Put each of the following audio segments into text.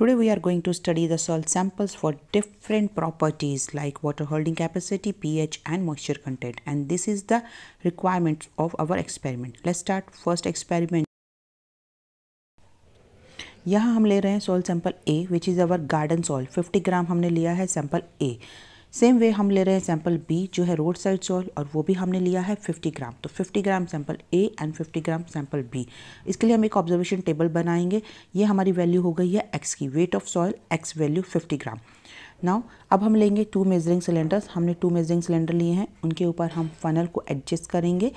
Today we are going to study the soil samples for different properties like water holding capacity, pH and moisture content and this is the requirement of our experiment. Let's start first experiment. यहाँ हम ले रहे हैं soil sample A which is our garden soil 50 gram हमने लिया है sample ए same way हम ले रहे हैं सैम्पल बी जो है रोड साइड सॉइल और वो भी हमने लिया है 50 ग्राम तो 50 gram sample A and 50 gram sample B इसके लिए हम एक ऑब्जर्वेशन टेबल बनाएंगे ये हमारी वैल्यू हो गई है एक्स की weight of soil X value 50 gram now अब हम लेंगे टू मेजरिंग सिलेंडर्स हमने टू मेजरिंग सिलेंडर लिए हैं उनके ऊपर हम फनल को एडजस्ट करेंगे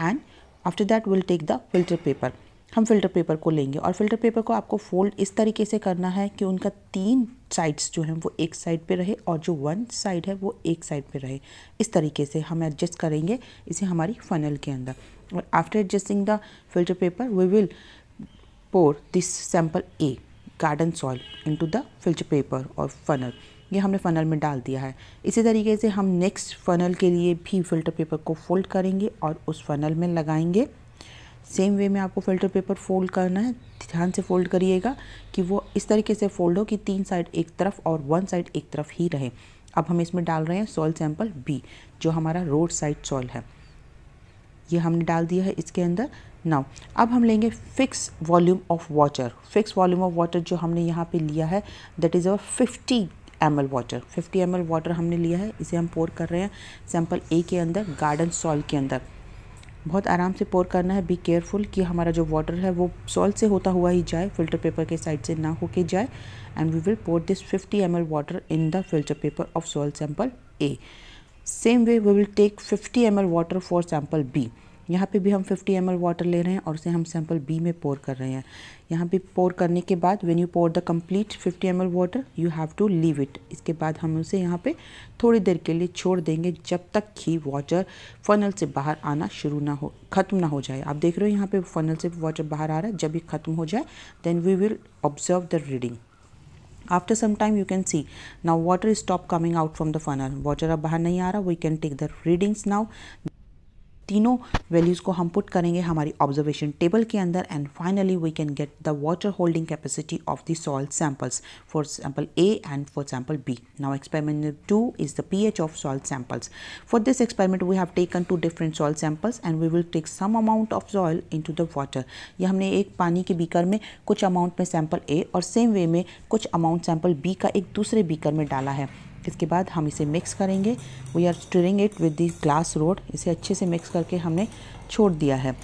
and after that will take the filter paper हम फिल्टर पेपर को लेंगे और फिल्टर पेपर को आपको फोल्ड इस तरीके से करना है कि उनका तीन साइड्स जो हैं वो एक साइड पे रहे और जो वन साइड है वो एक साइड पे रहे इस तरीके से हम एडजस्ट करेंगे इसे हमारी फनल के अंदर और after adjusting the filter paper we will pour this sample A garden soil in the filter paper और फनल ये हमने फ़नल में डाल दिया है इसी तरीके से हम नेक्स्ट फ़नल के लिए भी फ़िल्टर पेपर को फोल्ड करेंगे और उस फ़नल में लगाएंगे सेम वे में आपको फ़िल्टर पेपर फोल्ड करना है ध्यान से फोल्ड करिएगा कि वो इस तरीके से फोल्ड हो कि तीन साइड एक तरफ और वन साइड एक तरफ ही रहे अब हम इसमें डाल रहे हैं सॉइल सैंपल बी जो हमारा रोड साइड सॉइल है ये हमने डाल दिया है इसके अंदर नाउ अब हम लेंगे fix volume of water fix volume of water जो हमने यहाँ पे लिया है that is our fifty M L water fifty M L water हमने लिया है इसे हम पोर कर रहे हैं सैंपल ए के अंदर गार्डन सॉइल के अंदर बहुत आराम से पोर करना है बी केयरफुल कि हमारा जो वाटर है वो सॉल्ट से होता हुआ ही जाए फिल्टर पेपर के साइड से ना होके जाए and we will pour this 50 M water in the filter paper of salt sample A same way we will take 50 M water for sample B यहाँ पे भी हम 50 एम वाटर ले रहे हैं और उसे हम सैंपल बी में पोर कर रहे हैं यहाँ पे पोर करने के बाद when you pour the complete 50 M water you have to leave it इसके बाद हम उसे यहाँ पे थोड़ी देर के लिए छोड़ देंगे जब तक कि वाटर फनल से बाहर आना शुरू ना हो ख़त्म ना हो जाए आप देख रहे हो यहाँ पे फनल से वाटर बाहर आ रहा है जब ये ख़त्म हो जाए then we will observe the reading after some time you can see now water stop coming out from the funnel water अब बाहर नहीं आ रहा we can take the readings now तीनों वैल्यूज़ को हम पुट करेंगे हमारी ऑब्जर्वेशन टेबल के अंदर and finally we can get the water holding capacity of the soil samples for sample A and for sample B now experiment two is the of of soil for this experiment we have taken two different different samples and we will take some amount of of into the water यह हमने एक पानी के beaker में कुछ amount में sample ए और same way में कुछ अमाउंट सैंपल बी का एक दूसरे बीकर में डाला है इसके बाद हम इसे मिक्स करेंगे we are stirring it with the glass rod इसे अच्छे से मिक्स करके हमने छोड़ दिया है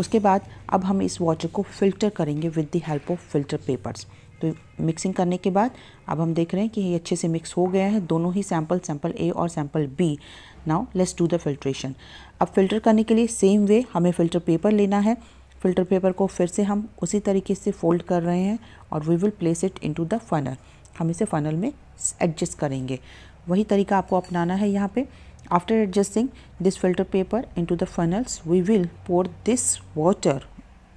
उसके बाद अब हम इस वाटर को फ़िल्टर करेंगे with the help of filter papers तो मिक्सिंग करने के बाद अब हम देख रहे हैं कि ये अच्छे से मिक्स हो गया है दोनों ही सैम्पल सैम्पल ए और sample B now let's do the filtration अब फ़िल्टर करने के लिए सेम वे हमें फ़िल्टर पेपर लेना है फ़िल्टर पेपर को फिर से हम उसी तरीके से फोल्ड कर रहे हैं और we will place it into the funnel हम इसे फनल में एडजस्ट करेंगे वही तरीका आपको अपनाना है यहाँ पे after adjusting this filter paper into the funnels we will pour this water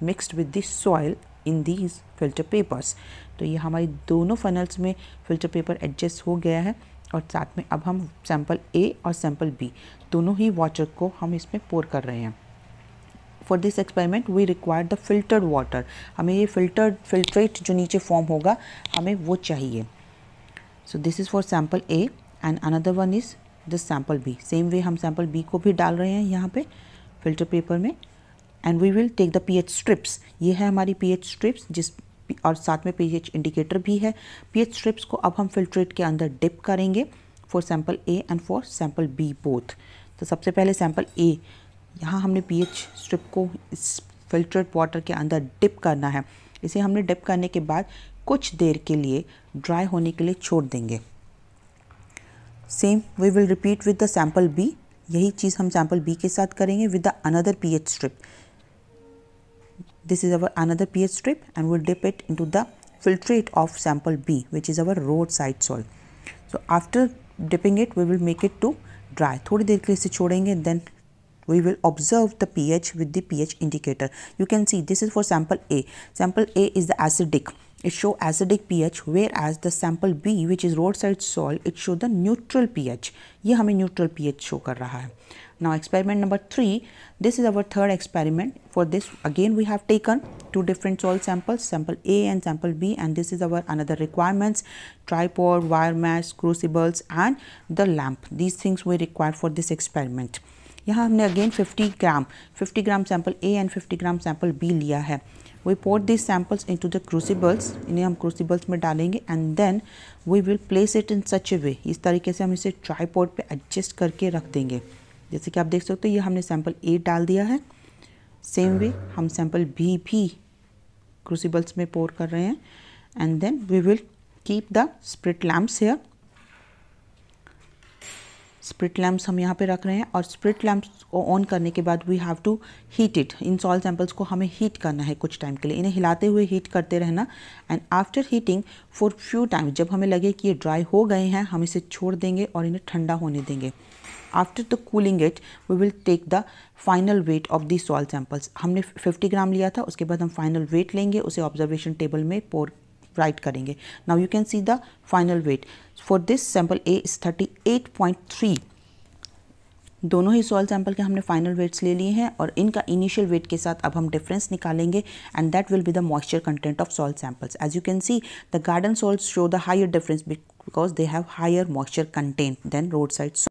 mixed with this soil in these filter papers तो ये हमारी दोनों फनल्स में फिल्टर पेपर एडजस्ट हो गया है और साथ में अब हम सैम्पल ए और सैम्पल बी दोनों ही वाटर को हम इसमें पोर कर रहे हैं for this experiment we require the filtered water हमें ये फिल्टर्ड फिल्ट्रेट जो नीचे फॉर्म होगा हमें वो चाहिए so this is for sample A and another one is this sample B same way हम सैम्पल बी को भी डाल रहे हैं यहाँ पे फिल्टर पेपर में and we will take the P H strips ये है हमारी पी एच स्ट्रिप्स जिस और साथ में पी एच इंडिकेटर भी है पी एच स्ट्रिप्स को अब हम फिल्ट्रेट के अंदर डिप करेंगे for sample A and for sample B both तो सबसे पहले सैम्पल ए यहाँ हमने पी एच स्ट्रिप को इस फिल्ट्रेट वाटर के अंदर डिप करना है इसे हमने डिप करने के बाद कुछ देर के लिए ड्राई होने के लिए छोड़ देंगे same we will repeat with the sample B यही चीज़ हम सैम्पल बी के साथ करेंगे with the another P H strip this is our another P H strip and will dip it into the filtrate of sample B which is our road side salt so after dipping it we will make it to dry थोड़ी देर के लिए इसे छोड़ेंगे then we will observe the P H with the P H indicator you can see this is for sample A sample A is the acidic it show acidic pH whereas the sample B which is roadside soil it show the neutral pH ये हमें neutral pH show कर रहा है now experiment number three this is our third experiment for this again we have taken two different soil samples sample A and sample B and this is our another requirements tripod wire mesh crucibles and the lamp these things we require for this experiment यहाँ हमने again 50 gram 50 gram sample A and 50 gram sample B लिया है we poured this samples into the crucibles इन्हें हम crucibles में डालेंगे and then we will place it in such a way इस तरीके से हम इसे पोर्ट पर एडजस्ट करके रख देंगे जैसे कि आप देख सकते हो ये हमने सैम्पल ए डाल दिया है सेम वे हम सैम्पल बी भी क्रूसिबल्स में पोर कर रहे हैं and then we will keep the spirit lamps here spirit lamps हम यहाँ पे रख रहे हैं और स्प्रिट लैम्प्स को ऑन करने के बाद we have to heat it in soil samples को हमें हीट करना है कुछ टाइम के लिए इन्हें हिलाते हुए हीट करते रहना and after heating for few time जब हमें लगे कि ये ड्राई हो गए हैं हम इसे छोड़ देंगे और इन्हें ठंडा होने देंगे after the cooling it we will take the final weight of the soil samples हमने 50 ग्राम लिया था उसके बाद हम फाइनल वेट लेंगे उसे ऑब्जर्वेशन टेबल में पोर राइट करेंगे now you can see the final weight for this sample A is thirty eight point three दोनों ही सॉइल सैंपल के हमने फाइनल वेट्स ले लिए हैं और इनका इनिशियल वेट के साथ अब हम डिफरेंस निकालेंगे and that will be the moisture content of soil samples as you can see the garden soils show the higher difference because they have higher moisture content than road side